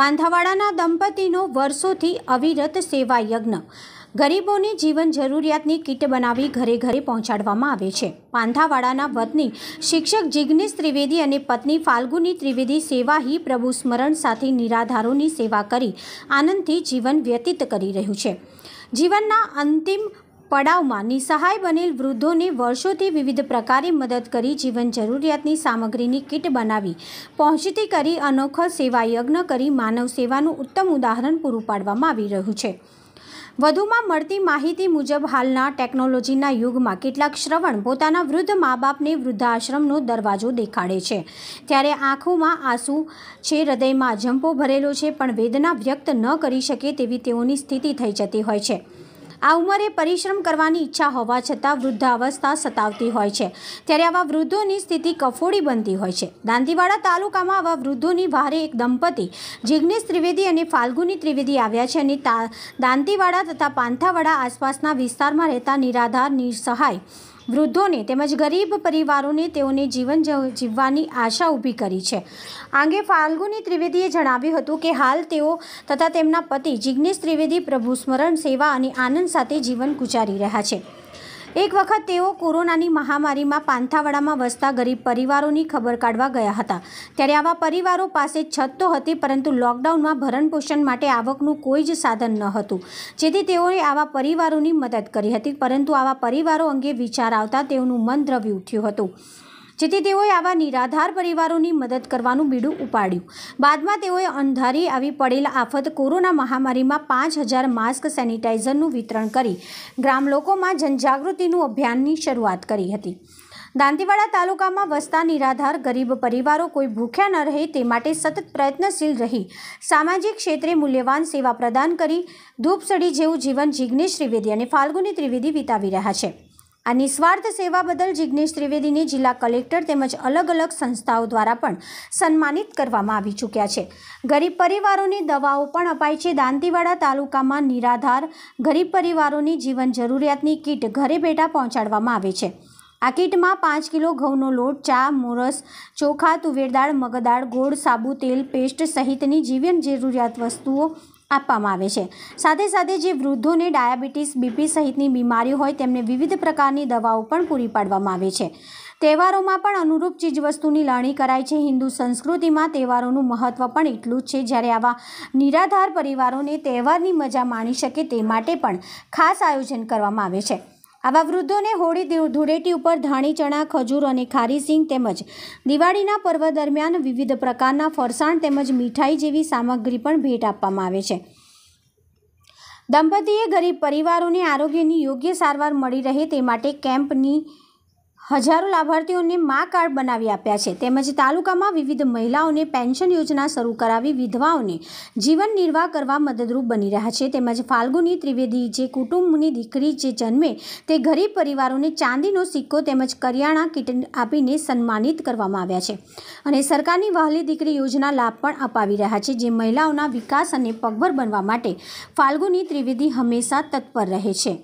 પાંથાવાડાના દંપતીનો વર્ષોથી અવિરત સેવા યજ્ઞ ગરીબોને જીવન જરૂરિયાતની કીટ બનાવી ઘરે ઘરે પહોંચાડવામાં આવે છે પાંથાવાડાના વતની શિક્ષક જિગ્નેશ ત્રિવેદી અને પત્ની ફાલ્ગુની ત્રિવેદી સેવા હી પ્રભુ સ્મરણ સાથે નિરાધારોની સેવા કરી આનંદથી જીવન વ્યતીત કરી રહ્યું છે જીવનના અંતિમ પડાવમાં નિસહાય બનેલ વૃદ્ધોને વર્ષોથી વિવિધ પ્રકારે મદદ કરી જીવન જરૂરિયાતની સામગ્રીની કીટ બનાવી પહોંચતી કરી અનોખો સેવા યજ્ઞ કરી માનવ સેવાનું ઉત્તમ ઉદાહરણ પૂરું પાડવામાં આવી રહ્યું છે વધુમાં મળતી માહિતી મુજબ હાલના ટેકનોલોજીના યુગમાં કેટલાક શ્રવણ પોતાના વૃદ્ધ મા બાપને વૃદ્ધાશ્રમનો દરવાજો દેખાડે છે ત્યારે આંખોમાં આંસુ છે હૃદયમાં જંપો ભરેલો છે પણ વેદના વ્યક્ત ન કરી શકે તેવી તેઓની સ્થિતિ થઈ જતી હોય છે આ ઉંમરે પરિશ્રમ કરવાની ઈચ્છા હોવા છતાં વૃદ્ધાવસ્થા સતાવતી હોય છે ત્યારે આવા વૃદ્ધોની સ્થિતિ કફોડી બનતી હોય છે દાંતીવાડા તાલુકામાં આવા વૃદ્ધોની ભારે એક દંપતી જિગ્નેશ ત્રિવેદી અને ફાલ્ગુની ત્રિવેદી આવ્યા છે અને દાંતીવાડા તથા પાંથાવાડા આસપાસના વિસ્તારમાં રહેતા નિરાધાર નિસહાય વૃદ્ધોને તેમજ ગરીબ પરિવારોને તેઓને જીવન જીવવાની આશા ઊભી કરી છે આંગે ફાલ્ગુની ત્રિવેદીએ જણાવ્યું હતું કે હાલ તેઓ તથા તેમના પતિ જિજ્ઞેશ ત્રિવેદી પ્રભુ સ્મરણ સેવા અને આનંદ સાથે જીવન ગુજારી રહ્યા છે એક વખત તેઓ કોરોનાની મહામારીમાં પાંથાવાડામાં વસતા ગરીબ પરિવારોની ખબર કાઢવા ગયા હતા ત્યારે આવા પરિવારો પાસે છત તો હતી પરંતુ લોકડાઉનમાં ભરણપોષણ માટે આવકનું કોઈ જ સાધન ન હતું જેથી તેઓએ આવા પરિવારોની મદદ કરી હતી પરંતુ આવા પરિવારો અંગે વિચાર આવતા તેઓનું મન દ્રવી ઉઠ્યું હતું જેથી તેઓએ આવા નિરાધાર પરિવારોની મદદ કરવાનું બીડું ઉપાડ્યું બાદમાં તેઓએ અંધારી આવી પડેલા આફત કોરોના મહામારીમાં પાંચ હજાર માસ્ક સેનિટાઇઝરનું વિતરણ કરી ગ્રામલોકોમાં જનજાગૃતિનું અભિયાનની શરૂઆત કરી હતી દાંતીવાડા તાલુકામાં વસતા નિરાધાર ગરીબ પરિવારો કોઈ ભૂખ્યા ન રહે તે માટે સતત પ્રયત્નશીલ રહી સામાજિક ક્ષેત્રે મૂલ્યવાન સેવા પ્રદાન કરી ધૂપસડી જેવું જીવન જિગ્નેશ ત્રિવેદી અને ફાલ્ગુની ત્રિવેદી વિતાવી રહ્યા છે આ નિસ્વાર્થ સેવા બદલ જિજ્ઞેશ ત્રિવેદીને જિલ્લા કલેક્ટર તેમજ અલગ અલગ સંસ્થાઓ દ્વારા પણ સન્માનિત કરવામાં આવી ચૂક્યા છે ગરીબ પરિવારોની દવાઓ પણ અપાય છે દાંતીવાડા તાલુકામાં નિરાધાર ગરીબ પરિવારોની જીવન જરૂરિયાતની કીટ ઘરે બેઠા પહોંચાડવામાં આવે છે આ કીટમાં પાંચ કિલો ઘઉંનો લોટ ચા મોરસ ચોખા તુવેરદાળ મગદાળ ગોળ સાબુ તેલ પેસ્ટ સહિતની જીવન જરૂરિયાત વસ્તુઓ આપવામાં આવે છે સાથે સાથે જે વૃદ્ધોને ડાયાબિટીસ બીપી સહિતની બીમારીઓ હોય તેમને વિવિધ પ્રકારની દવાઓ પણ પૂરી પાડવામાં આવે છે તહેવારોમાં પણ અનુરૂપ ચીજવસ્તુની લણણી કરાય છે હિન્દુ સંસ્કૃતિમાં તહેવારોનું મહત્ત્વ પણ એટલું જ છે જ્યારે આવા નિરાધાર પરિવારોને તહેવારની મજા માણી શકે તે માટે પણ ખાસ આયોજન કરવામાં આવે છે આવા વૃદ્ધોને હોળી ધૂળેટી ઉપર ધાણી ચણા ખજૂર અને ખારી સિંગ તેમજ દિવાળીના પર્વ દરમિયાન વિવિધ પ્રકારના ફરસાણ તેમજ મીઠાઈ જેવી સામગ્રી પણ ભેટ આપવામાં આવે છે દંપતીએ ગરીબ પરિવારોને આરોગ્યની યોગ્ય સારવાર મળી રહે તે માટે કેમ્પની હજારો લાભાર્થીઓને મા કાર્ડ બનાવી આપ્યા છે તેમજ તાલુકામાં વિવિધ મહિલાઓને પેન્શન યોજના શરૂ કરાવી વિધવાઓને જીવન નિર્વાહ કરવા મદદરૂપ બની રહ્યા છે તેમજ ફાલ્ગુની ત્રિવેદી જે કુટુંબની દીકરી જે જન્મે તે ગરીબ પરિવારોને ચાંદીનો સિક્કો તેમજ કરિયાણા કીટ આપીને સન્માનિત કરવામાં આવ્યા છે અને સરકારની વહાલી દીકરી યોજના લાભ પણ અપાવી રહ્યા છે જે મહિલાઓના વિકાસ અને પગભર બનવા માટે ફાલ્ગુની ત્રિવેદી હંમેશા તત્પર રહે છે